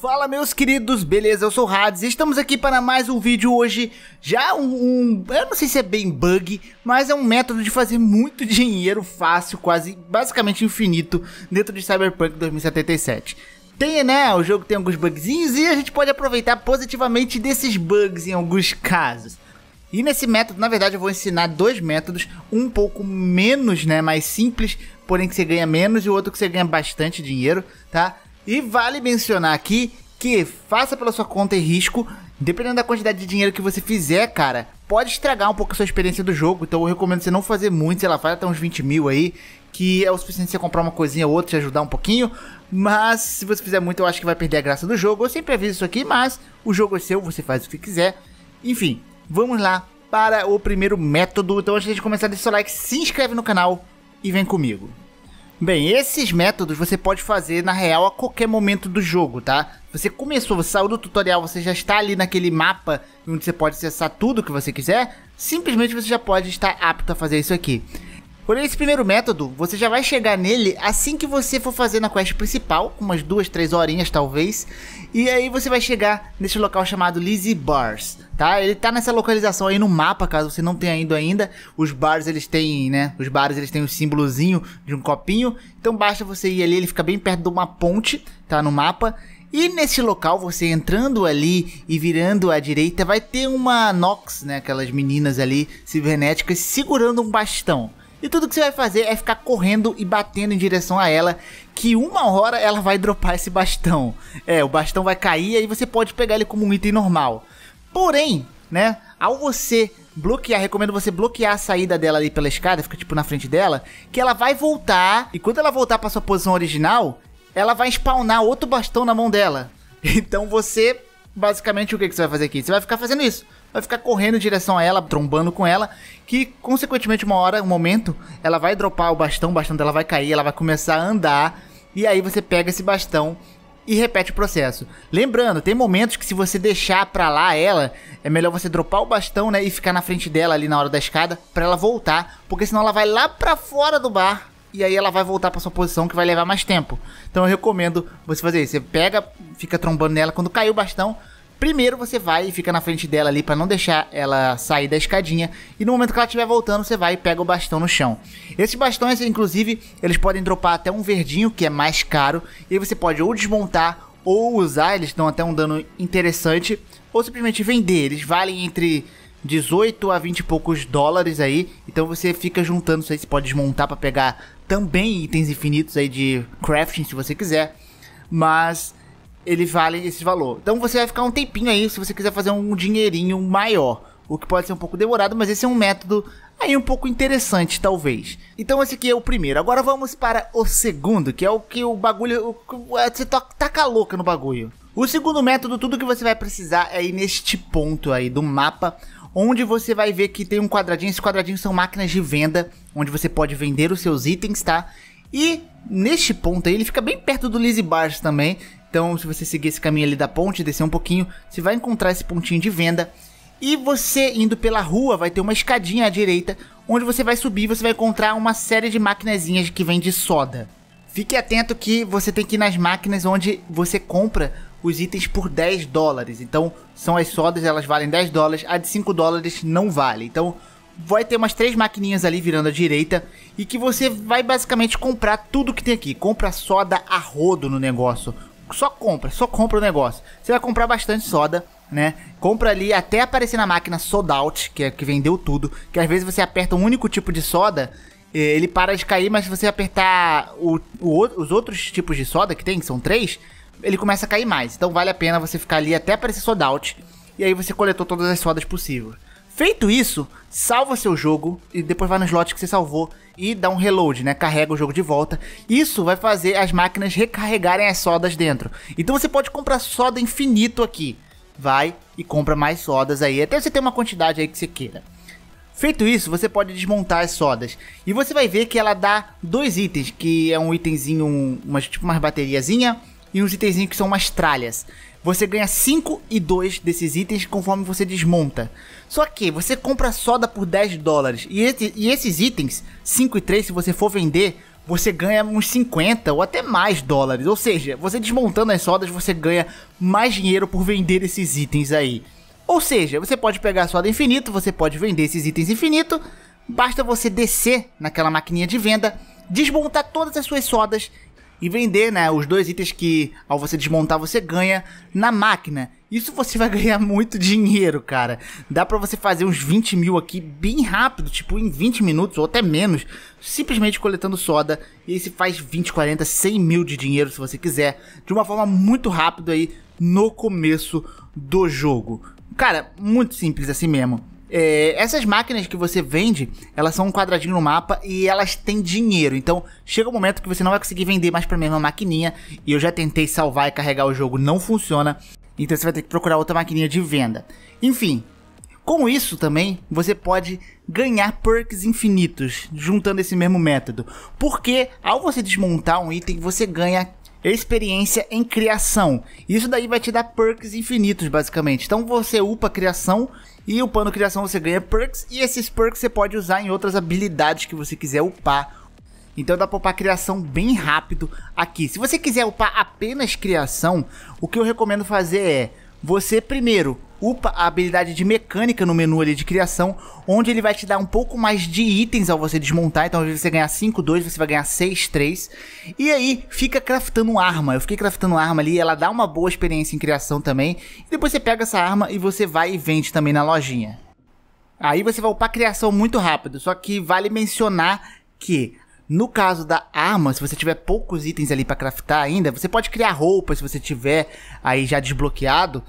Fala meus queridos, beleza? Eu sou o Hades e estamos aqui para mais um vídeo hoje. Já um, um, eu não sei se é bem bug, mas é um método de fazer muito dinheiro fácil, quase basicamente infinito, dentro de Cyberpunk 2077. Tem, né? O jogo tem alguns bugzinhos e a gente pode aproveitar positivamente desses bugs em alguns casos. E nesse método, na verdade, eu vou ensinar dois métodos, um pouco menos, né, mais simples, porém que você ganha menos, e o outro que você ganha bastante dinheiro, tá? E vale mencionar aqui que faça pela sua conta e risco, dependendo da quantidade de dinheiro que você fizer, cara, pode estragar um pouco a sua experiência do jogo. Então eu recomendo você não fazer muito, sei lá, faz até uns 20 mil aí, que é o suficiente você comprar uma coisinha ou outra, te ajudar um pouquinho. Mas se você fizer muito, eu acho que vai perder a graça do jogo. Eu sempre aviso isso aqui, mas o jogo é seu, você faz o que quiser. Enfim, vamos lá para o primeiro método. Então antes de começar, deixa o seu like, se inscreve no canal e vem comigo. Bem, esses métodos você pode fazer na real a qualquer momento do jogo, tá? Você começou, você saiu do tutorial, você já está ali naquele mapa onde você pode acessar tudo que você quiser, simplesmente você já pode estar apto a fazer isso aqui. Por esse primeiro método, você já vai chegar nele assim que você for fazer na quest principal, umas duas, três horinhas talvez, e aí você vai chegar nesse local chamado Lizzie Bars, tá? Ele tá nessa localização aí no mapa, caso você não tenha ido ainda. Os bars eles têm, né? Os bares eles têm o um símbolozinho de um copinho, então basta você ir ali, ele fica bem perto de uma ponte, tá? No mapa. E nesse local, você entrando ali e virando à direita, vai ter uma Nox, né? Aquelas meninas ali cibernéticas segurando um bastão. E tudo que você vai fazer é ficar correndo e batendo em direção a ela, que uma hora ela vai dropar esse bastão. É, o bastão vai cair e aí você pode pegar ele como um item normal. Porém, né, ao você bloquear, recomendo você bloquear a saída dela ali pela escada, fica tipo na frente dela, que ela vai voltar, e quando ela voltar para sua posição original, ela vai spawnar outro bastão na mão dela. Então você basicamente o que, que você vai fazer aqui? Você vai ficar fazendo isso. Vai ficar correndo em direção a ela, trombando com ela, que consequentemente uma hora, um momento, ela vai dropar o bastão, o bastão dela vai cair, ela vai começar a andar, e aí você pega esse bastão e repete o processo. Lembrando, tem momentos que se você deixar pra lá ela, é melhor você dropar o bastão, né, e ficar na frente dela ali na hora da escada para ela voltar, porque senão ela vai lá pra fora do bar e aí ela vai voltar para sua posição que vai levar mais tempo. Então eu recomendo você fazer isso. Você pega, fica trombando nela quando caiu o bastão. Primeiro você vai e fica na frente dela ali para não deixar ela sair da escadinha e no momento que ela estiver voltando você vai e pega o bastão no chão. Esses bastões, inclusive, eles podem dropar até um verdinho que é mais caro e aí você pode ou desmontar ou usar, eles dão até um dano interessante, ou simplesmente vender. Eles valem entre 18 a 20 e poucos dólares aí. Então você fica juntando isso aí, você pode desmontar para pegar também itens infinitos aí de crafting se você quiser. Mas ele vale esse valor. Então você vai ficar um tempinho aí se você quiser fazer um dinheirinho maior. O que pode ser um pouco demorado, mas esse é um método aí um pouco interessante, talvez. Então esse aqui é o primeiro. Agora vamos para o segundo, que é o que o bagulho... É, você tá, taca louca no bagulho. O segundo método, tudo que você vai precisar é ir neste ponto aí do mapa onde você vai ver que tem um quadradinho. Esses quadradinhos são máquinas de venda, onde você pode vender os seus itens, tá? E neste ponto aí, ele fica bem perto do Lizzy Bars também. Então, se você seguir esse caminho ali da ponte, descer um pouquinho, você vai encontrar esse pontinho de venda. E você indo pela rua, vai ter uma escadinha à direita, onde você vai subir e você vai encontrar uma série de maquinazinhas que vende soda. Fique atento que você tem que ir nas máquinas onde você compra os itens por 10 dólares. Então, são as sodas, elas valem 10 dólares, a de 5 dólares não vale. Então, vai ter umas três maquininhas ali virando à direita e que você vai basicamente comprar tudo que tem aqui. Compra soda a rodo no negócio. Só compra, só compra o negócio. Você vai comprar bastante soda, né? Compra ali até aparecer na máquina sold out, que é que vendeu tudo, que às vezes você aperta um único tipo de soda, eh, ele para de cair, mas se você apertar o, o, os outros tipos de soda que tem, que são três, ele começa a cair mais. Então vale a pena você ficar ali até aparecer sold out. E aí você coletou todas as sodas possíveis. Feito isso, salva seu jogo e depois vai no slot que você salvou e dá um reload, né? Carrega o jogo de volta. Isso vai fazer as máquinas recarregarem as sodas dentro. Então você pode comprar soda infinito aqui. Vai e compra mais sodas aí, até você ter uma quantidade aí que você queira. Feito isso, você pode desmontar as sodas. E você vai ver que ela dá dois itens, que é um itemzinho, uma, tipo uma bateriazinha e uns itenzinhos que são umas tralhas. Você ganha 5 e 2 desses itens conforme você desmonta. Só que você compra soda por 10 dólares e, esse, e esses itens, 5 e 3, se você for vender, você ganha uns 50 ou até mais dólares. Ou seja, você desmontando as sodas, você ganha mais dinheiro por vender esses itens aí. Ou seja, você pode pegar a soda infinito, você pode vender esses itens infinito, basta você descer naquela maquininha de venda, desmontar todas as suas sodas e vender, né, os dois itens que ao você desmontar você ganha na máquina. Isso você vai ganhar muito dinheiro, cara. Dá para você fazer uns 20 mil aqui bem rápido, tipo em 20 minutos ou até menos, simplesmente coletando soda. E aí você faz 20, 40, 100 mil de dinheiro se você quiser, de uma forma muito rápida aí no começo do jogo. Cara, muito simples assim mesmo. É, essas máquinas que você vende, elas são um quadradinho no mapa e elas têm dinheiro. Então, chega um momento que você não vai conseguir vender mais pra mesma maquininha. E eu já tentei salvar e carregar o jogo, não funciona. Então você vai ter que procurar outra maquininha de venda. Enfim, com isso também, você pode ganhar perks infinitos, juntando esse mesmo método. Porque ao você desmontar um item, você ganha experiência em criação. Isso daí vai te dar perks infinitos, basicamente. Então você upa criação e upando criação você ganha perks e esses perks você pode usar em outras habilidades que você quiser upar. Então dá pra upar criação bem rápido aqui. Se você quiser upar apenas criação, o que eu recomendo fazer é você primeiro upa a habilidade de mecânica no menu ali de criação, onde ele vai te dar um pouco mais de itens ao você desmontar. Então, se você ganhar 5, 2, você vai ganhar 6, 3. E aí, fica craftando arma. Eu fiquei craftando arma ali, ela dá uma boa experiência em criação também. E depois você pega essa arma e você vai e vende também na lojinha. Aí você vai upar criação muito rápido, só que vale mencionar que no caso da arma, se você tiver poucos itens ali para craftar ainda, você pode criar roupas se você tiver aí já desbloqueado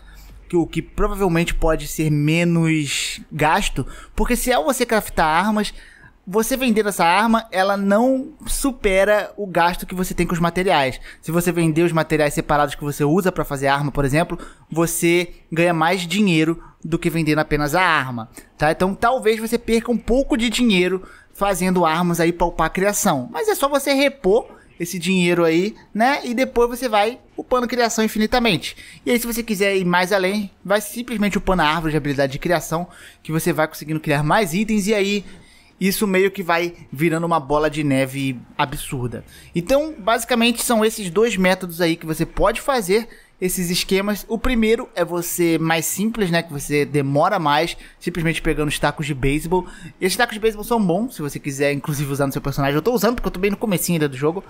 que o que provavelmente pode ser menos gasto, porque se é você craftar armas, você vender essa arma, ela não supera o gasto que você tem com os materiais. Se você vender os materiais separados que você usa para fazer arma, por exemplo, você ganha mais dinheiro do que vendendo apenas a arma, tá? Então talvez você perca um pouco de dinheiro fazendo armas aí para upar a criação, mas é só você repor esse dinheiro aí, né? E depois você vai upando criação infinitamente. E aí, se você quiser ir mais além, vai simplesmente upando a árvore de habilidade de criação, que você vai conseguindo criar mais itens e aí isso meio que vai virando uma bola de neve absurda. Então, basicamente, são esses dois métodos aí que você pode fazer esses esquemas. O primeiro é você mais simples, né? Que você demora mais, simplesmente pegando os tacos de beisebol. E esses tacos de beisebol são bons, se você quiser, inclusive, usar no seu personagem. Eu tô usando porque eu tô bem no comecinho ainda do jogo.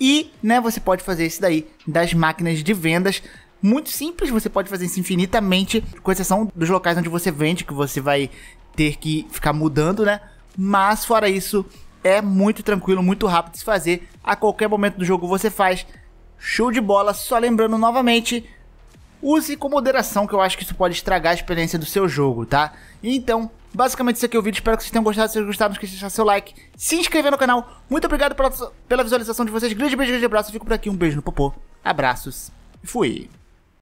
E, né, você pode fazer esse daí das máquinas de vendas. Muito simples, você pode fazer isso infinitamente, com exceção dos locais onde você vende, que você vai ter que ficar mudando, né? Mas fora isso, é muito tranquilo, muito rápido de se fazer. A qualquer momento do jogo você faz. Show de bola, só lembrando novamente, use com moderação que eu acho que isso pode estragar a experiência do seu jogo, tá? Então, basicamente isso aqui é o vídeo, espero que vocês tenham gostado, se vocês gostaram não esqueça de deixar seu like, se inscrever no canal, muito obrigado pela, pela visualização de vocês, grande beijo, grande abraço, fico por aqui, um beijo no popô, abraços e fui!